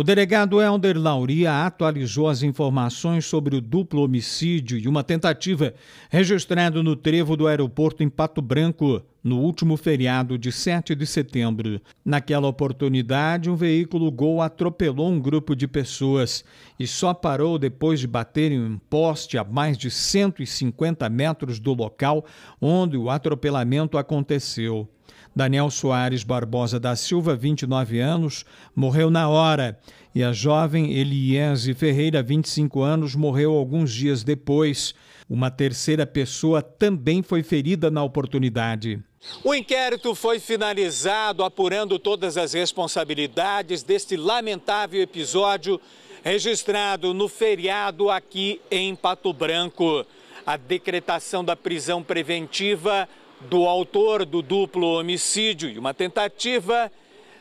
O delegado Helder Lauria atualizou as informações sobre o duplo homicídio e uma tentativa registrado no trevo do aeroporto em Pato Branco no último feriado de 7 de setembro. Naquela oportunidade, um veículo Gol atropelou um grupo de pessoas e só parou depois de bater em um poste a mais de 150 metros do local onde o atropelamento aconteceu. Daniel Soares Barbosa da Silva, 29 anos, morreu na hora. E a jovem Eliese Ferreira, 25 anos, morreu alguns dias depois. Uma terceira pessoa também foi ferida na oportunidade. O inquérito foi finalizado apurando todas as responsabilidades deste lamentável episódio registrado no feriado aqui em Pato Branco. A decretação da prisão preventiva do autor do duplo homicídio e uma tentativa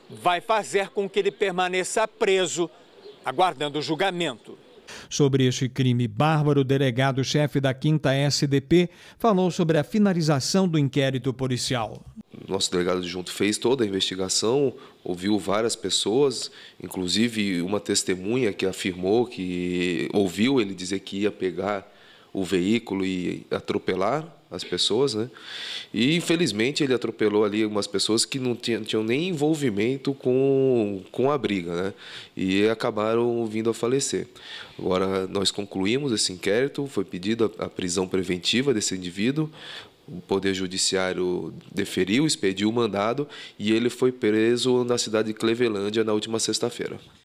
vai fazer com que ele permaneça preso, aguardando o julgamento. Sobre este crime bárbaro, o delegado-chefe da 5 SDP falou sobre a finalização do inquérito policial. Nosso delegado adjunto fez toda a investigação, ouviu várias pessoas, inclusive uma testemunha que afirmou que ouviu ele dizer que ia pegar o veículo e atropelar as pessoas, né? E infelizmente ele atropelou ali algumas pessoas que não tinham, tinham nem envolvimento com, com a briga, né? E acabaram vindo a falecer. Agora nós concluímos esse inquérito, foi pedida a prisão preventiva desse indivíduo. O Poder Judiciário deferiu, expediu o mandado e ele foi preso na cidade de Clevelândia na última sexta-feira.